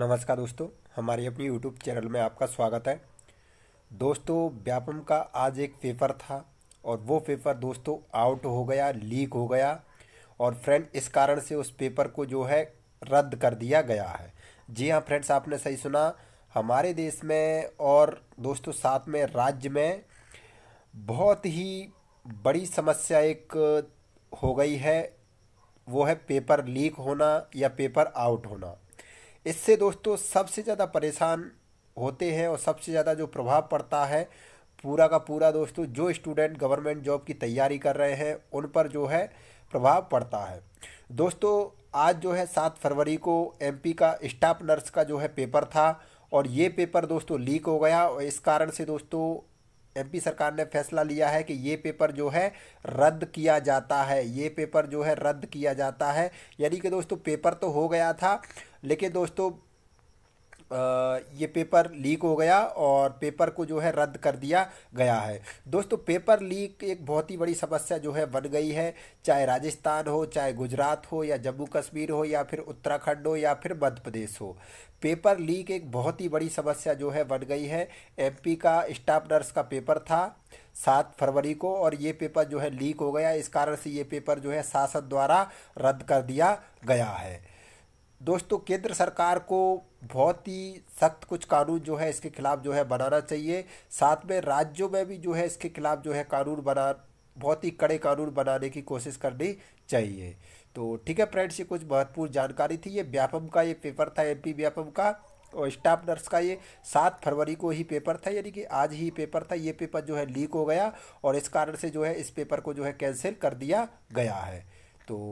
नमस्कार दोस्तों हमारे अपने यूट्यूब चैनल में आपका स्वागत है दोस्तों व्यापम का आज एक पेपर था और वो पेपर दोस्तों आउट हो गया लीक हो गया और फ्रेंड इस कारण से उस पेपर को जो है रद्द कर दिया गया है जी हाँ फ्रेंड्स आपने सही सुना हमारे देश में और दोस्तों साथ में राज्य में बहुत ही बड़ी समस्या एक हो गई है वो है पेपर लीक होना या पेपर आउट होना इससे दोस्तों सबसे ज़्यादा परेशान होते हैं और सबसे ज़्यादा जो प्रभाव पड़ता है पूरा का पूरा दोस्तों जो स्टूडेंट गवर्नमेंट जॉब की तैयारी कर रहे हैं उन पर जो है प्रभाव पड़ता है दोस्तों आज जो है सात फरवरी को एमपी का स्टाफ नर्स का जो है पेपर था और ये पेपर दोस्तों लीक हो गया और इस कारण से दोस्तों एमपी सरकार ने फैसला लिया है कि ये पेपर जो है रद्द किया जाता है ये पेपर जो है रद्द किया जाता है यानी कि दोस्तों पेपर तो हो गया था लेकिन दोस्तों ये पेपर लीक हो गया और पेपर को जो है रद्द कर दिया गया है दोस्तों पेपर लीक एक बहुत ही बड़ी समस्या जो है बन गई है चाहे राजस्थान हो चाहे गुजरात हो या जम्मू कश्मीर हो या फिर उत्तराखंड हो या फिर मध्य प्रदेश हो पेपर लीक एक बहुत ही बड़ी समस्या जो है बन गई है एमपी का स्टाफ नर्स का पेपर था सात फरवरी को और ये पेपर जो है लीक हो गया इस कारण से ये पेपर जो है शासन द्वारा रद्द कर दिया गया है दोस्तों केंद्र सरकार को बहुत ही सख्त कुछ कानून जो है इसके खिलाफ जो है बनाना चाहिए साथ में राज्यों में भी जो है इसके खिलाफ जो है कानून बना बहुत ही कड़े कानून बनाने की कोशिश करनी चाहिए तो ठीक है फ्रेंड्स ये कुछ महत्वपूर्ण जानकारी थी ये व्यापम का ये पेपर था पी व्यापम का और स्टाफ नर्स का ये सात फरवरी को ही पेपर था यानी कि आज ही पेपर था ये पेपर जो है लीक हो गया और इस कारण से जो है इस पेपर को जो है कैंसिल कर दिया गया है तो